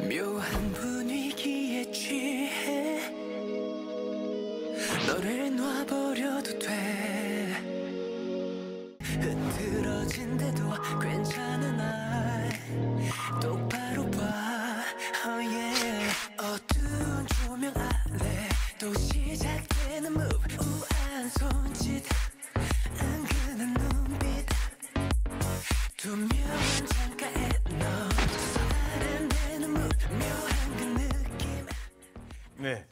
묘한 분위기에 취해 너를 놔버려도 돼 흐트러진데도 괜찮은날 똑바로 봐 oh yeah. 네.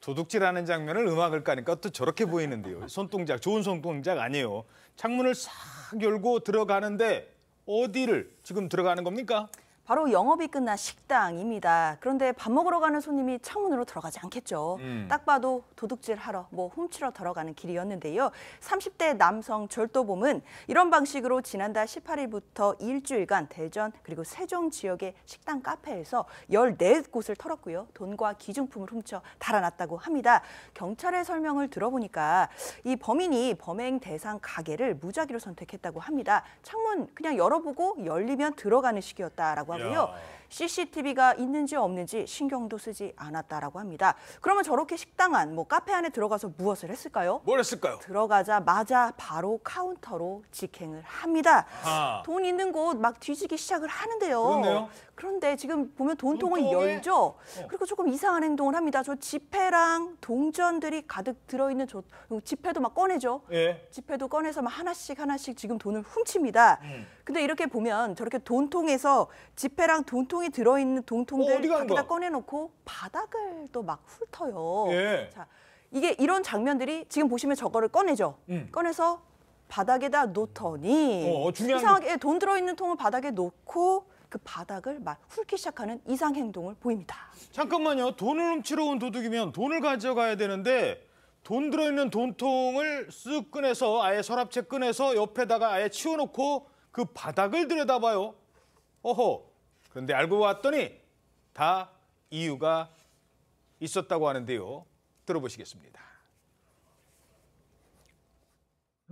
도둑질하는 장면을 음악을 까니까 또 저렇게 보이는데요. 손동작, 좋은 손동작 아니에요. 창문을 싹 열고 들어가는데 어디를 지금 들어가는 겁니까? 바로 영업이 끝난 식당입니다. 그런데 밥 먹으러 가는 손님이 창문으로 들어가지 않겠죠. 음. 딱 봐도 도둑질 하러 뭐 훔치러 들어가는 길이었는데요. 30대 남성 절도범은 이런 방식으로 지난달 18일부터 일주일간 대전 그리고 세종 지역의 식당 카페에서 14곳을 털었고요. 돈과 기중품을 훔쳐 달아났다고 합니다. 경찰의 설명을 들어보니까 이 범인이 범행 대상 가게를 무작위로 선택했다고 합니다. 창문 그냥 열어보고 열리면 들어가는 식이었다라고 있었다라고 하고요. 야. CCTV가 있는지 없는지 신경도 쓰지 않았다라고 합니다. 그러면 저렇게 식당 안, 뭐 카페 안에 들어가서 무엇을 했을까요? 뭘 했을까요? 들어가자마자 바로 카운터로 직행을 합니다. 아. 돈 있는 곳 막 뒤지기 시작을 하는데요. 그렇네요. 그런데 지금 보면 돈통은 열죠. 어. 그리고 조금 이상한 행동을 합니다. 저 지폐랑 동전들이 가득 들어있는 저 지폐도 막 꺼내죠. 예. 지폐도 꺼내서 막 하나씩 하나씩 지금 돈을 훔칩니다. 음. 근데 이렇게 보면 저렇게 돈통에서 지폐랑 돈통이 들어있는 돈통들 어, 각다 꺼내놓고 바닥을 또 막 훑어요. 예. 자, 이게 이런 장면들이 지금 보시면 저거를 꺼내죠. 음. 꺼내서 바닥에다 놓더니 어, 어 중요한... 이상하게 돈 들어있는 통을 바닥에 놓고 그 바닥을 막 훑기 시작하는 이상 행동을 보입니다. 잠깐만요. 돈을 훔치러 온 도둑이면 돈을 가져가야 되는데 돈 들어있는 돈통을 쓱 꺼내서 아예 서랍채 꺼내서 옆에다가 아예 치워놓고 그 바닥을 들여다봐요. 어허. 그런데 알고 봤더니다 이유가 있었다고 하는데요. 들어보시겠습니다.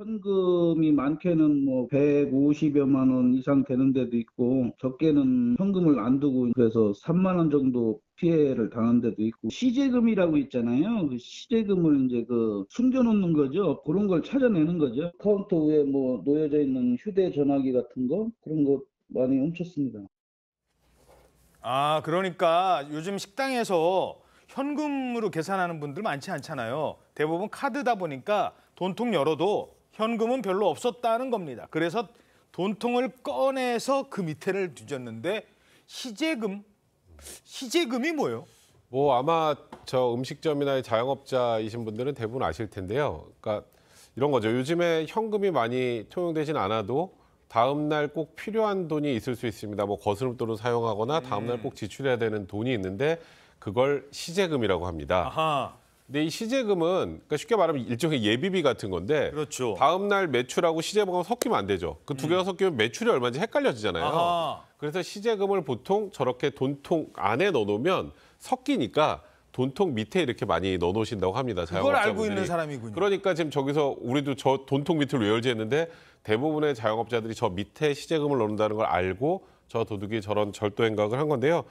현금이 많게는 뭐 150여만 원 이상 되는 데도 있고 적게는 현금을 안 두고 그래서 3만 원 정도 피해를 당한 데도 있고 시재금이라고 있잖아요. 그 시재금을 이제 그 숨겨놓는 거죠. 그런 걸 찾아내는 거죠. 카운터 위에 뭐 놓여져 있는 휴대전화기 같은 거 그런 거 많이 훔쳤습니다. 아 그러니까 요즘 식당에서 현금으로 계산하는 분들 많지 않잖아요. 대부분 카드다 보니까 돈통 열어도 현금은 별로 없었다는 겁니다. 그래서 돈통을 꺼내서 그 밑에를 뒤졌는데 시제금, 시제금이 뭐예요? 뭐 아마 저 음식점이나 자영업자이신 분들은 대부분 아실 텐데요. 그러니까 이런 거죠. 요즘에 현금이 많이 통용되진 않아도 다음 날 꼭 필요한 돈이 있을 수 있습니다. 뭐 거스름돈을 사용하거나 다음 날꼭 음. 지출해야 되는 돈이 있는데 그걸 시제금이라고 합니다. 아하. 근데 이 시제금은 그러니까 쉽게 말하면 일종의 예비비 같은 건데 그렇죠. 다음 날 매출하고 시제금하고 섞이면 안 되죠. 그 두 개가 음. 섞이면 매출이 얼마인지 헷갈려지잖아요. 아하. 그래서 시제금을 보통 저렇게 돈통 안에 넣어놓으면 섞이니까 돈통 밑에 이렇게 많이 넣어놓으신다고 합니다. 그걸 알고 있는 사람이군요. 그러니까 지금 저기서 우리도 저 돈통 밑을 왜 열지했는데 대부분의 자영업자들이 저 밑에 시제금을 넣는다는 걸 알고 저 도둑이 저런 절도 행각을 한 건데요.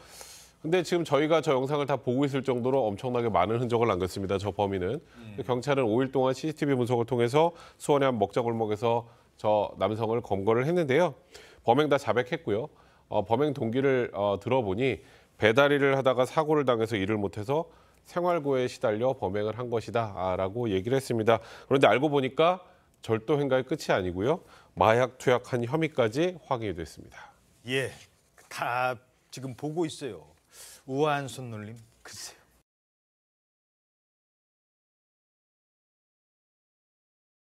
근데 지금 저희가 저 영상을 다 보고 있을 정도로 엄청나게 많은 흔적을 남겼습니다. 저 범인은. 음. 경찰은 5일 동안 CCTV 분석을 통해서 수원의 한 먹자골목에서 저 남성을 검거를 했는데요. 범행 다 자백했고요. 어, 범행 동기를 어, 들어보니 배달 일을 하다가 사고를 당해서 일을 못해서 생활고에 시달려 범행을 한 것이다 아, 라고 얘기를 했습니다. 그런데 알고 보니까 절도 행각의 끝이 아니고요. 마약 투약한 혐의까지 확인이 됐습니다. 예, 다 지금 보고 있어요. 우아한 손놀림 글쎄요.